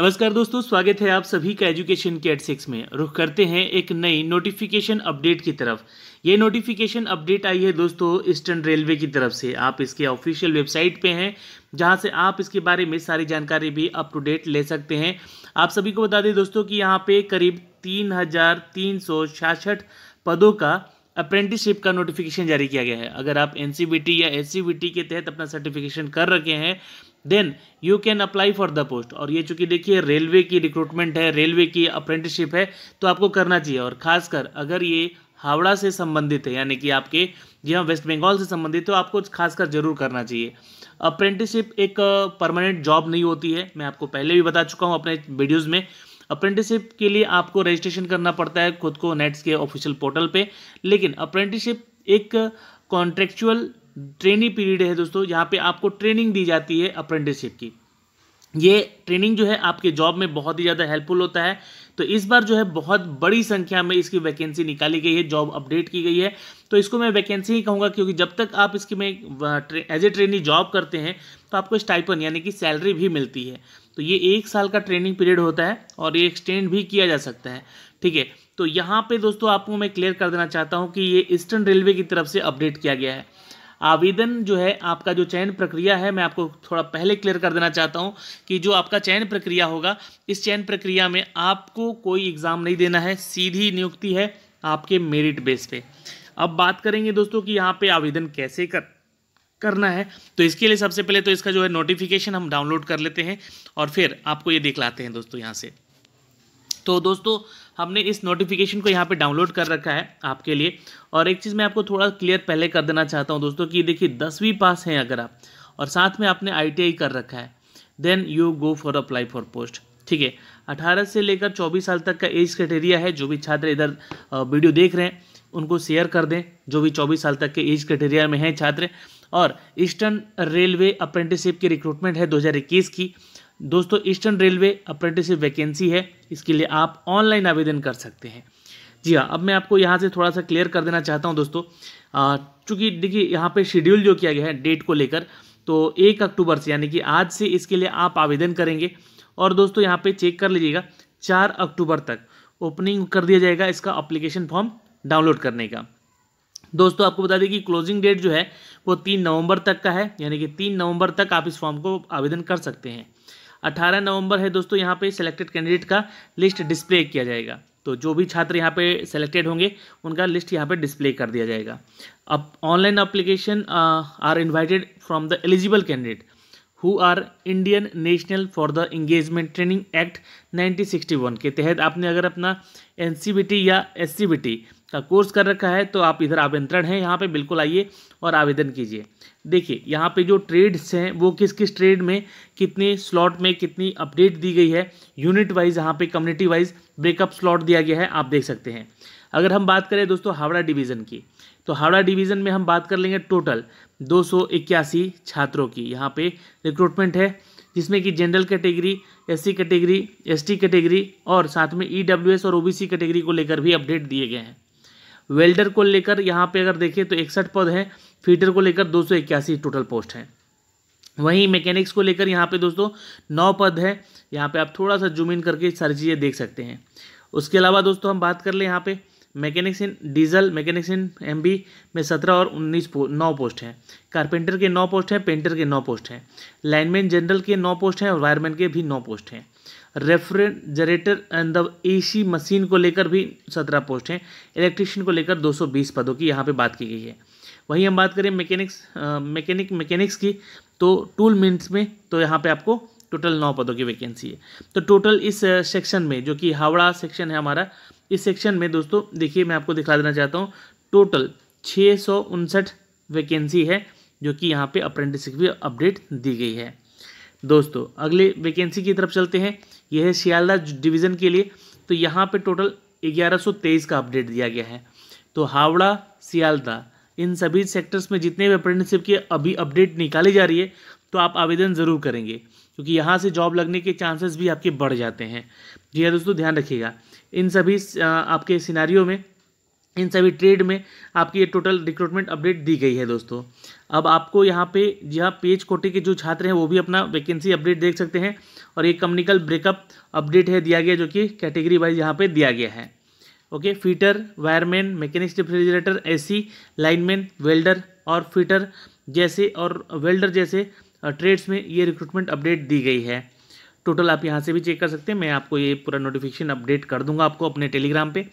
नमस्कार दोस्तों स्वागत है आप सभी का एजुकेशन के एट सिक्स में रुख करते हैं एक नई नोटिफिकेशन अपडेट की तरफ ये नोटिफिकेशन अपडेट आई है दोस्तों ईस्टर्न रेलवे की तरफ से आप इसके ऑफिशियल वेबसाइट पे हैं जहाँ से आप इसके बारे में सारी जानकारी भी अप टू डेट ले सकते हैं आप सभी को बता दें दोस्तों कि यहाँ पे करीब तीन हज़ार तीन सौ छियासठ पदों का अप्रेंटिसशिप का नोटिफिकेशन जारी किया गया है अगर आप एन या एस के तहत अपना सर्टिफिकेशन कर रखे हैं then you can apply for the post और ये चूंकि देखिए रेलवे की रिक्रूटमेंट है रेलवे की अप्रेंटिसशिप है तो आपको करना चाहिए और खासकर अगर ये हावड़ा से संबंधित है यानी कि आपके जी हाँ वेस्ट बंगाल से संबंधित तो आपको खासकर जरूर करना चाहिए अप्रेंटिसशिप एक परमानेंट जॉब नहीं होती है मैं आपको पहले भी बता चुका हूँ अपने वीडियोज़ में अप्रेंटिसशिप के लिए आपको रजिस्ट्रेशन करना पड़ता है खुद को नेट्स के ऑफिशियल पोर्टल पे लेकिन अप्रेंटिसशिप एक कॉन्ट्रेक्चुअल ट्रेनी पीरियड है दोस्तों यहाँ पे आपको ट्रेनिंग दी जाती है अप्रेंटिसशिप की ये ट्रेनिंग जो है आपके जॉब में बहुत ही ज़्यादा हेल्पफुल होता है तो इस बार जो है बहुत बड़ी संख्या में इसकी वैकेंसी निकाली गई है जॉब अपडेट की गई है तो इसको मैं वैकेंसी ही कहूँगा क्योंकि जब तक आप इसकी में एज ए ट्रेनी जॉब करते हैं तो आपको स्टाइपन यानी कि सैलरी भी मिलती है तो ये एक साल का ट्रेनिंग पीरियड होता है और ये एक्सटेंड भी किया जा सकता है ठीक है तो यहाँ पर दोस्तों आपको मैं क्लियर कर देना चाहता हूँ कि ये ईस्टर्न रेलवे की तरफ से अपडेट किया गया है आवेदन जो है आपका जो चयन प्रक्रिया है मैं आपको थोड़ा पहले क्लियर कर देना चाहता हूँ कि जो आपका चयन प्रक्रिया होगा इस चयन प्रक्रिया में आपको कोई एग्ज़ाम नहीं देना है सीधी नियुक्ति है आपके मेरिट बेस पे अब बात करेंगे दोस्तों कि यहाँ पे आवेदन कैसे कर करना है तो इसके लिए सबसे पहले तो इसका जो है नोटिफिकेशन हम डाउनलोड कर लेते हैं और फिर आपको ये दिखलाते हैं दोस्तों यहाँ से तो दोस्तों हमने इस नोटिफिकेशन को यहाँ पे डाउनलोड कर रखा है आपके लिए और एक चीज़ मैं आपको थोड़ा क्लियर पहले कर देना चाहता हूँ दोस्तों कि देखिए दसवीं पास हैं अगर आप और साथ में आपने आई कर रखा है then you go for apply for post ठीक है अठारह से लेकर चौबीस साल तक का एज क्राइटेरिया है जो भी छात्र इधर वीडियो देख रहे हैं उनको शेयर कर दें जो भी चौबीस साल तक के एज क्राइटेरिया में हैं छात्र और ईस्टर्न रेलवे अप्रेंटिसशिप की रिक्रूटमेंट है 2021 की दोस्तों ईस्टर्न रेलवे अप्रेंटिसशिप वैकेंसी है इसके लिए आप ऑनलाइन आवेदन कर सकते हैं जी हाँ अब मैं आपको यहाँ से थोड़ा सा क्लियर कर देना चाहता हूँ दोस्तों चूँकि देखिए यहाँ पे शेड्यूल जो किया गया है डेट को लेकर तो एक अक्टूबर से यानी कि आज से इसके लिए आप आवेदन करेंगे और दोस्तों यहाँ पे चेक कर लीजिएगा चार अक्टूबर तक ओपनिंग कर दिया जाएगा इसका अप्लीकेशन फॉर्म डाउनलोड करने का दोस्तों आपको बता दें कि क्लोजिंग डेट जो है वो तीन नवंबर तक का है यानी कि तीन नवंबर तक आप इस फॉर्म को आवेदन कर सकते हैं 18 नवंबर है दोस्तों यहाँ पे सिलेक्टेड कैंडिडेट का लिस्ट डिस्प्ले किया जाएगा तो जो भी छात्र यहाँ पे सेलेक्टेड होंगे उनका लिस्ट यहाँ पे डिस्प्ले कर दिया जाएगा अब online application are invited from the eligible candidate who are Indian national for the engagement training act 1961 के तहत आपने अगर अपना एन या एस का कोर्स कर रखा है तो आप इधर आमंत्रण है यहाँ पर बिल्कुल आइए और आवेदन कीजिए देखिए यहाँ पे जो ट्रेड्स हैं वो किस किस ट्रेड में कितने स्लॉट में कितनी अपडेट दी गई है यूनिट वाइज यहाँ पे कम्युनिटी वाइज ब्रेकअप स्लॉट दिया गया है आप देख सकते हैं अगर हम बात करें दोस्तों हावड़ा डिवीज़न की तो हावड़ा डिवीज़न में हम बात कर लेंगे टोटल दो छात्रों की यहाँ पर रिक्रूटमेंट है जिसमें कि general category S category S category और साथ में ई e और ओ कैटेगरी को लेकर भी अपडेट दिए गए हैं वेल्डर को लेकर यहाँ पे अगर देखें तो इकसठ पद हैं फीटर को लेकर दो टोटल पोस्ट हैं वहीं मैकेनिक्स को लेकर यहाँ पे दोस्तों नौ पद है यहाँ पे आप थोड़ा सा जूम इन करके सारी चीज़ें देख सकते हैं उसके अलावा दोस्तों हम बात कर लें यहाँ पे mechanics in diesel mechanics in M में सत्रह और उन्नीस पो, नौ पोस्ट हैं कारपेंटर के नौ पोस्ट हैं पेंटर के नौ पोस्ट हैं लाइनमैन जनरल के नौ पोस्ट हैं और वायरमैन के भी नौ पोस्ट हैं refrigerator and the A machine को लेकर भी सत्रह पोस्ट हैं इलेक्ट्रिशियन को लेकर बीस पदों की यहाँ पे बात की गई है वहीं हम बात करें मैकेनिक्स मैकेनिक मैकेनिक्स की तो टूल मिनट्स में तो यहाँ पे आपको टोटल नौ पदों की वैकेंसी है तो टोटल इस सेक्शन में जो कि हावड़ा सेक्शन है हमारा इस सेक्शन में दोस्तों देखिए मैं आपको दिखा देना चाहता हूँ टोटल छः सौ उनसठ वैकेंसी है जो कि यहाँ पर अप्रेंटिसशिप भी अपडेट दी गई है दोस्तों अगले वैकेंसी की तरफ चलते हैं यह है सियालदा डिवीज़न के लिए तो यहाँ पे टोटल 1123 का अपडेट दिया गया है तो हावड़ा सियालदा इन सभी सेक्टर्स में जितने भी अप्रेंटिसिप की अभी अपडेट निकाली जा रही है तो आप आवेदन ज़रूर करेंगे क्योंकि यहाँ से जॉब लगने के चांसेस भी आपके बढ़ जाते हैं जी हाँ दोस्तों ध्यान रखिएगा इन सभी आपके सिनारियों में इन सभी ट्रेड में आपकी ये टोटल रिक्रूटमेंट अपडेट दी गई है दोस्तों अब आपको यहाँ पे जहाँ पेज कोटे के जो छात्र हैं वो भी अपना वैकेंसी अपडेट देख सकते हैं और ये कम्युनिकल ब्रेकअप अपडेट है दिया गया जो कि कैटेगरी वाइज यहाँ पर दिया गया है okay fitter wireman mechanics refrigerator AC lineman welder और फीटर जैसे और वेल्डर जैसे ट्रेड्स में ये रिक्रूटमेंट अपडेट दी गई है टोटल आप यहाँ से भी चेक कर सकते हैं मैं आपको ये पूरा नोटिफिकेशन अपडेट कर दूंगा आपको अपने टेलीग्राम पे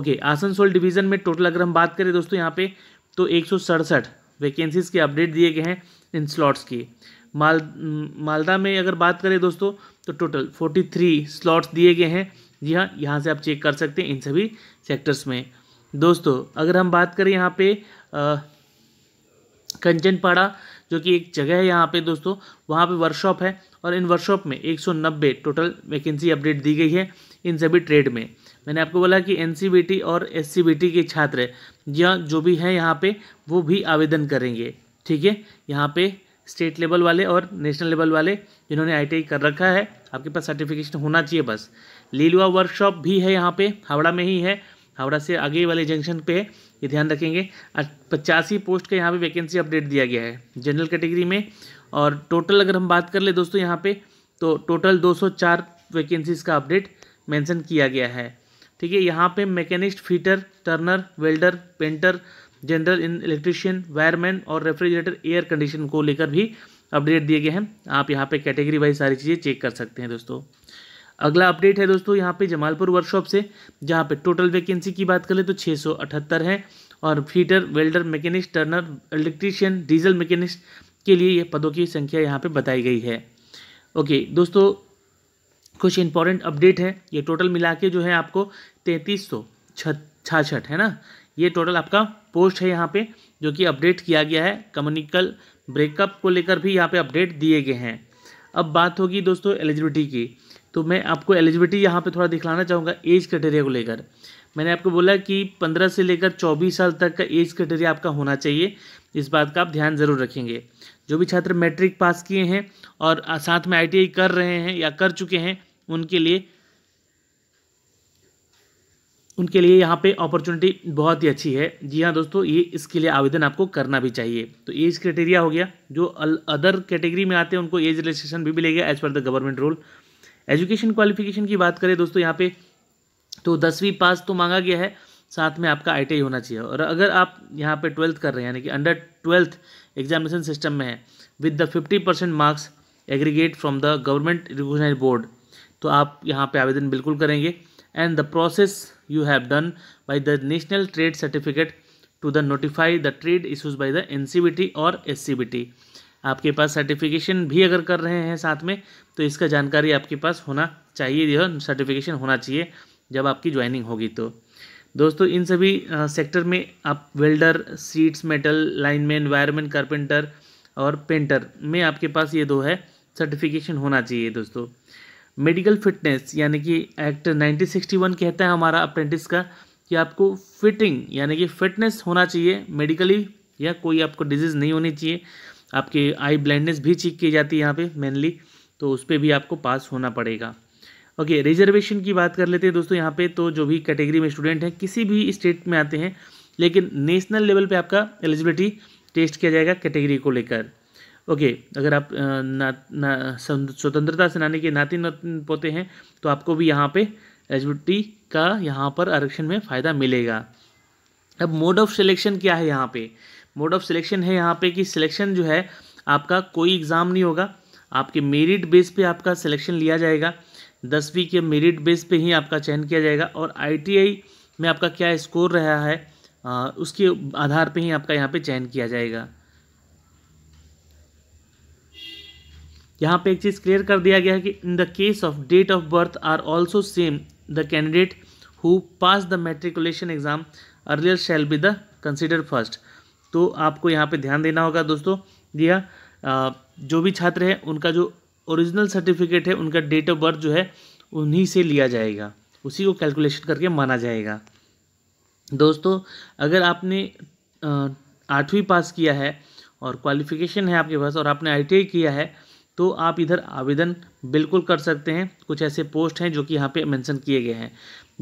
ओके आसनसोल डिवीज़न में टोटल अगर हम बात करें दोस्तों यहाँ पे तो एक वैकेंसीज़ के अपडेट दिए गए हैं इन स्लॉट्स की माल मालदा में अगर बात करें दोस्तों तो टोटल फोर्टी स्लॉट्स दिए गए हैं जी हाँ यहाँ से आप चेक कर सकते हैं इन सभी सेक्टर्स में दोस्तों अगर हम बात करें यहाँ पे कंचनपाड़ा जो कि एक जगह है यहाँ पे दोस्तों वहाँ पे वर्कशॉप है और इन वर्कशॉप में 190 टोटल वैकेंसी अपडेट दी गई है इन सभी ट्रेड में मैंने आपको बोला कि एन और एस के छात्र या हाँ, जो भी हैं यहाँ पे वो भी आवेदन करेंगे ठीक है यहाँ पे स्टेट लेवल वाले और नेशनल लेवल वाले जिन्होंने आई कर रखा है आपके पास सर्टिफिकेशन होना चाहिए बस लीलुआ वर्कशॉप भी है यहाँ पे हावड़ा में ही है हावड़ा से आगे वाले जंक्शन पे ये ध्यान रखेंगे पचासी पोस्ट का यहाँ पे वैकेंसी अपडेट दिया गया है जनरल कैटेगरी में और टोटल अगर हम बात कर ले दोस्तों यहाँ पे तो टोटल 204 वैकेंसीज का अपडेट मेंशन किया गया है ठीक है यहाँ पे machinist fitter turner welder painter general in electrician wireman और रेफ्रिजरेटर एयर कंडीशन को लेकर भी अपडेट दिए गए हैं आप यहाँ पर कैटेगरी वाइज सारी चीज़ें चेक कर सकते हैं दोस्तों अगला अपडेट है दोस्तों यहाँ पे जमालपुर वर्कशॉप से जहाँ पे टोटल वैकेंसी की बात करें तो अठहत्तर है और fitter welder machinist turner electrician diesel machinist के लिए ये पदों की संख्या यहाँ पे बताई गई है ओके दोस्तों कुछ इंपॉर्टेंट अपडेट है ये टोटल मिला के जो है आपको तैंतीस सौ छाछठ है ना ये टोटल आपका पोस्ट है यहाँ पे जो कि अपडेट किया गया है कम्युनिकल ब्रेकअप को लेकर भी यहाँ पे अपडेट दिए गए हैं अब बात होगी दोस्तों एलिजिबिलिटी की तो मैं आपको एलिजिबिलिटी यहाँ पे थोड़ा दिखलाना चाहूँगा एज क्राइटेरिया को लेकर मैंने आपको बोला कि पंद्रह से लेकर चौबीस साल तक का एज क्राइटेरिया आपका होना चाहिए इस बात का आप ध्यान ज़रूर रखेंगे जो भी छात्र मैट्रिक पास किए हैं और साथ में आई कर रहे हैं या कर चुके हैं उनके लिए उनके लिए यहाँ पे अपॉर्चुनिटी बहुत ही अच्छी है जी हाँ दोस्तों ये इसके लिए आवेदन आपको करना भी चाहिए तो एज क्राइटेरिया हो गया जो अदर कैटेगरी में आते हैं उनको एज रजिस्ट्रेशन भी मिलेगा as per the government rule education qualification की बात करें दोस्तों यहाँ पे तो दसवीं पास तो मांगा गया है साथ में आपका आई होना चाहिए और अगर आप यहाँ पे ट्वेल्थ कर रहे हैं यानी कि अंडर ट्वेल्थ एग्जामिनेशन सिस्टम में है with the fifty percent marks aggregate from the government recognise board तो आप यहाँ पे आवेदन बिल्कुल करेंगे and the process you have done by the national trade certificate to the notify the trade issues by the N और S आपके पास सर्टिफिकेशन भी अगर कर रहे हैं साथ में तो इसका जानकारी आपके पास होना चाहिए जो सर्टिफिकेशन होना चाहिए जब आपकी ज्वाइनिंग होगी तो दोस्तों इन सभी सेक्टर में आप welder sheets metal lineman wireman carpenter और पेंटर में आपके पास ये दो है सर्टिफिकेशन होना चाहिए दोस्तों मेडिकल फिटनेस यानी कि एक्ट 1961 कहता है हमारा अप्रेंटिस का कि आपको फिटिंग यानी कि फिटनेस होना चाहिए मेडिकली या कोई आपको डिजीज़ नहीं होनी चाहिए आपके आई ब्लाइंडनेस भी चेक की जाती है यहाँ पे मेनली तो उस पर भी आपको पास होना पड़ेगा ओके okay, रिजर्वेशन की बात कर लेते हैं दोस्तों यहाँ पे तो जो भी कैटेगरी में स्टूडेंट हैं किसी भी स्टेट में आते हैं लेकिन नेशनल लेवल पे आपका एलिजिबिलिटी टेस्ट किया जाएगा कैटेगरी को लेकर ओके okay, अगर आप ना, ना स्वतंत्रता सेनानी के नाती नातिन पोते हैं तो आपको भी यहाँ पे एलिजिबिलिटी का यहाँ पर आरक्षण में फ़ायदा मिलेगा अब मोड ऑफ सिलेक्शन क्या है यहाँ पर मोड ऑफ सिलेक्शन है यहाँ पे कि सिलेक्शन जो है आपका कोई एग्ज़ाम नहीं होगा आपके मेरिट बेस पे आपका सिलेक्शन लिया जाएगा दसवीं के मेरिट बेस पे ही आपका चयन किया जाएगा और आईटीआई में आपका क्या स्कोर रहा है आ, उसके आधार पे ही आपका यहाँ पे चयन किया जाएगा यहाँ पे एक चीज़ क्लियर कर दिया गया है कि in the case of date of birth are also same the candidate who pass the matriculation exam earlier shall be the consider first तो आपको यहाँ पे ध्यान देना होगा दोस्तों जी हाँ जो भी छात्र हैं उनका जो ओरिजिनल सर्टिफिकेट है उनका डेट ऑफ बर्थ जो है उन्हीं से लिया जाएगा उसी को कैलकुलेशन करके माना जाएगा दोस्तों अगर आपने आठवीं पास किया है और क्वालिफिकेशन है आपके पास और आपने आई किया है तो आप इधर आवेदन बिल्कुल कर सकते हैं कुछ ऐसे पोस्ट हैं जो कि यहाँ पे मेंशन किए गए हैं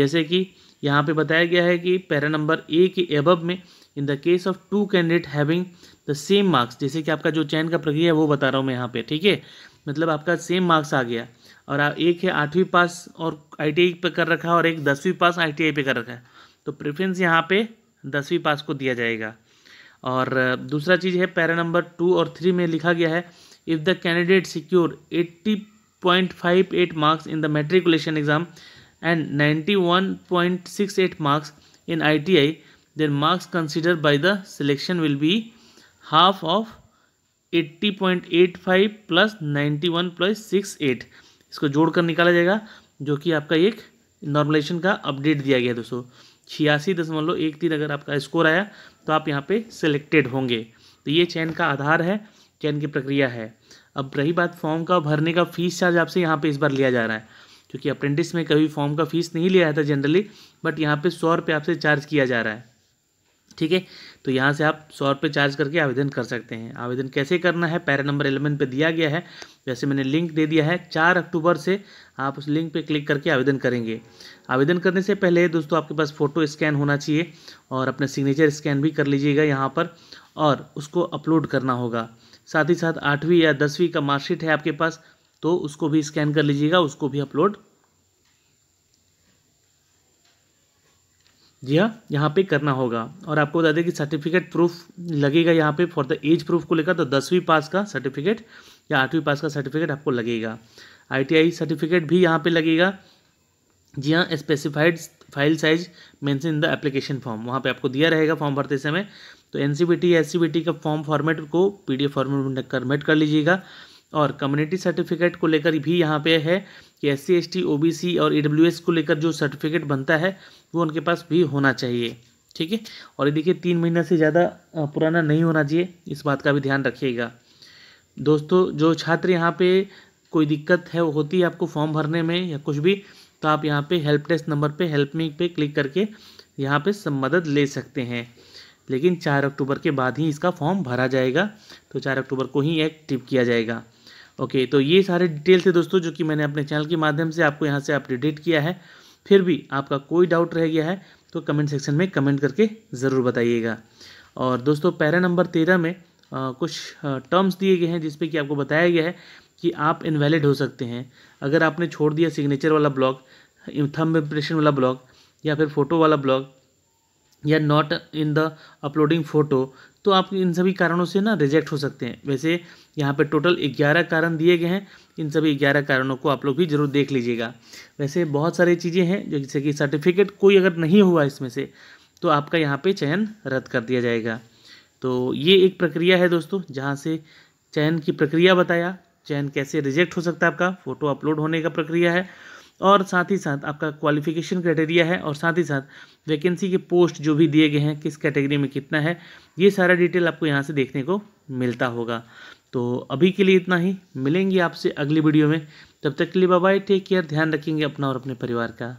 जैसे कि यहाँ पे बताया गया है कि पैरा नंबर ए के एबब में in the case of two candidate having the same marks जैसे कि आपका जो चयन का प्रक्रिया है वो बता रहा हूँ मैं यहाँ पे ठीक है मतलब आपका सेम मार्क्स आ गया और एक है आठवीं पास और आई पे कर रखा है और एक दसवीं पास आई पे कर रखा है तो प्रेफरेंस यहाँ पे दसवीं पास को दिया जाएगा और दूसरा चीज़ है पैरा नंबर टू और थ्री में लिखा गया है if the candidate secure eighty point five eight marks in the matriculation exam and ninety one point six eight marks in I their marks considered by the selection will be half of 80.85 plus 91 plus six eight इसको जोड़कर निकाला जाएगा जो कि आपका एक normalisation का update दिया गया दोस्तों छियासी दशमलव एक तीन अगर आपका स्कोर आया तो आप यहाँ पे सिलेक्टेड होंगे तो ये चयन का आधार है चयन की प्रक्रिया है अब रही बात फॉर्म का भरने का फीस चार्ज आपसे यहाँ पे इस बार लिया जा रहा है क्योंकि अप्रेंटिस में कभी फॉर्म का फीस नहीं लिया जाता जनरली बट यहाँ पे सौ रुपये आपसे चार्ज किया जा रहा है ठीक है तो यहाँ से आप सौ रुपये चार्ज करके आवेदन कर सकते हैं आवेदन कैसे करना है पैरा नंबर एलेवन पे दिया गया है जैसे मैंने लिंक दे दिया है चार अक्टूबर से आप उस लिंक पे क्लिक करके आवेदन करेंगे आवेदन करने से पहले दोस्तों आपके पास फ़ोटो स्कैन होना चाहिए और अपना सिग्नेचर स्कैन भी कर लीजिएगा यहाँ पर और उसको अपलोड करना होगा साथ ही साथ आठवीं या दसवीं का मार्कशीट है आपके पास तो उसको भी स्कैन कर लीजिएगा उसको भी अपलोड जी हाँ यहाँ पे करना होगा और आपको बता दें कि सर्टिफिकेट प्रूफ लगेगा यहाँ पे फॉर द एज प्रूफ को लेकर तो दसवीं पास का सर्टिफिकेट या आठवीं पास का सर्टिफिकेट आपको लगेगा आईटीआई सर्टिफिकेट भी यहाँ पे लगेगा जी हाँ specified file size mention in the application form वहाँ पे आपको दिया रहेगा फॉर्म भरते समय तो N C B T S C B T का फॉर्म फॉर्मेट को P D F format convert कर लीजिएगा और कम्युनिटी सर्टिफिकेट को लेकर भी यहाँ पे है कि S C S T O B C और ई एस को लेकर जो सर्टिफिकेट बनता है वो उनके पास भी होना चाहिए ठीक है और ये देखिए तीन महीना से ज़्यादा पुराना नहीं होना चाहिए इस बात का भी ध्यान रखिएगा दोस्तों जो छात्र यहाँ पे कोई दिक्कत है वो होती है आपको फॉर्म भरने में या कुछ भी तो आप यहाँ पे हेल्प डेस्क नंबर पे हेल्प मी पे क्लिक करके यहाँ पे सब मदद ले सकते हैं लेकिन चार अक्टूबर के बाद ही इसका फॉर्म भरा जाएगा तो चार अक्टूबर को ही एक्टिव किया जाएगा ओके तो ये सारे डिटेल थे दोस्तों जो कि मैंने अपने चैनल के माध्यम से आपको यहाँ से अपडेट किया है फिर भी आपका कोई डाउट रह गया है तो कमेंट सेक्शन में कमेंट करके ज़रूर बताइएगा और दोस्तों पैरा नंबर तेरह में आ, कुछ टर्म्स दिए गए हैं जिसपे कि आपको बताया गया है कि आप इनवैलिड हो सकते हैं अगर आपने छोड़ दिया सिग्नेचर वाला ब्लॉग थम इम्प्रेशन वाला ब्लॉग या फिर फ़ोटो वाला ब्लॉग या not in the uploading photo तो आप इन सभी कारणों से ना रिजेक्ट हो सकते हैं वैसे यहाँ पे टोटल ग्यारह कारण दिए गए हैं इन सभी ग्यारह कारणों को आप लोग भी जरूर देख लीजिएगा वैसे बहुत सारी चीज़ें हैं जो जैसे कि सर्टिफिकेट कोई अगर नहीं हुआ इसमें से तो आपका यहाँ पे चयन रद्द कर दिया जाएगा तो ये एक प्रक्रिया है दोस्तों जहाँ से चयन की प्रक्रिया बताया चयन कैसे रिजेक्ट हो सकता है आपका फ़ोटो अपलोड होने का प्रक्रिया है और साथ ही साथ आपका क्वालिफिकेशन क्राइटेरिया है और साथ ही साथ वैकेंसी के पोस्ट जो भी दिए गए हैं किस कैटेगरी में कितना है ये सारा डिटेल आपको यहाँ से देखने को मिलता होगा तो अभी के लिए इतना ही मिलेंगे आपसे अगली वीडियो में तब तक के लिए बाय टेक केयर ध्यान रखेंगे अपना और अपने परिवार का